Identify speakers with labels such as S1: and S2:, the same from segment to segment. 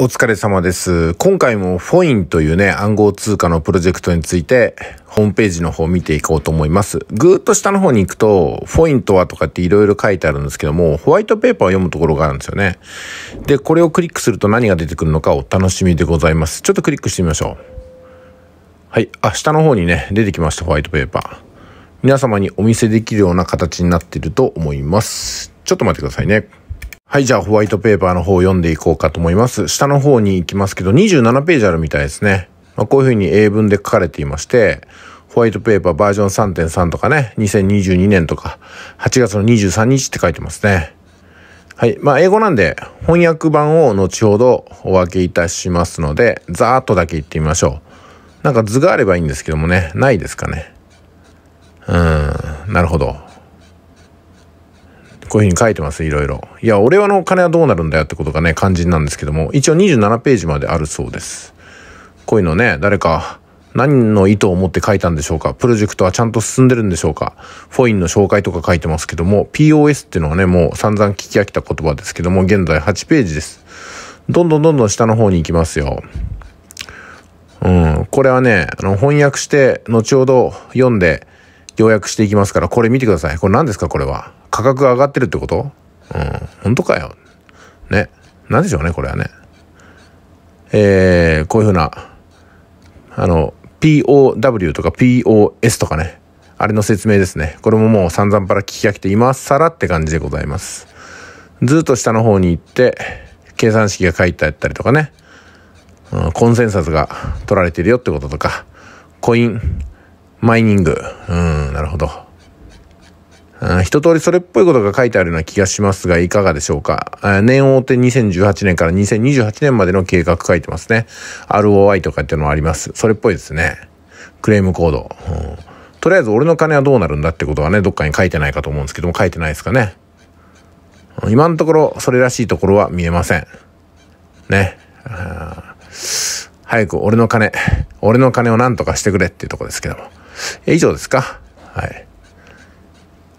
S1: お疲れ様です。今回もフォインというね、暗号通貨のプロジェクトについて、ホームページの方を見ていこうと思います。ぐーっと下の方に行くと、フォインとはとかっていろいろ書いてあるんですけども、ホワイトペーパーを読むところがあるんですよね。で、これをクリックすると何が出てくるのかお楽しみでございます。ちょっとクリックしてみましょう。はい。あ、下の方にね、出てきました、ホワイトペーパー。皆様にお見せできるような形になっていると思います。ちょっと待ってくださいね。はい、じゃあホワイトペーパーの方を読んでいこうかと思います。下の方に行きますけど、27ページあるみたいですね。まあ、こういうふうに英文で書かれていまして、ホワイトペーパーバージョン3.3とかね、2022年とか、8月の23日って書いてますね。はい。まあ、英語なんで、翻訳版を後ほどお分けいたしますので、ざーっとだけ言ってみましょう。なんか図があればいいんですけどもね、ないですかね。うーん、なるほど。こういうふうに書いてます、いろいろ。いや、俺はのお金はどうなるんだよってことがね、肝心なんですけども、一応27ページまであるそうです。こういうのね、誰か、何の意図を持って書いたんでしょうかプロジェクトはちゃんと進んでるんでしょうかフォインの紹介とか書いてますけども、POS っていうのはね、もう散々聞き飽きた言葉ですけども、現在8ページです。どんどんどんどん下の方に行きますよ。うん、これはね、あの翻訳して、後ほど読んで、要約していきますから、これ見てください。これ何ですかこれは。価格が上がってるってことうん、本当かよ。ね。なんでしょうね、これはね。えー、こういうふうな、あの、POW とか POS とかね。あれの説明ですね。これももう散々から聞き飽きて、今更って感じでございます。ずっと下の方に行って、計算式が書いてあったりとかね、うん、コンセンサスが取られてるよってこととか、コイン、マイニング、うん、なるほど。一通りそれっぽいことが書いてあるような気がしますが、いかがでしょうか。年を追って2018年から2028年までの計画書いてますね。ROI とかっていうのはあります。それっぽいですね。クレームコード、うん。とりあえず俺の金はどうなるんだってことはね、どっかに書いてないかと思うんですけども、書いてないですかね。今のところ、それらしいところは見えません。ね。早く俺の金、俺の金を何とかしてくれっていうとこですけども。以上ですかはい。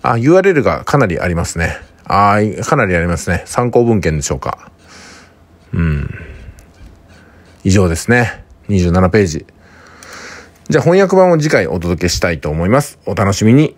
S1: あ、URL がかなりありますね。あかなりありますね。参考文献でしょうか。うん。以上ですね。27ページ。じゃあ翻訳版を次回お届けしたいと思います。お楽しみに。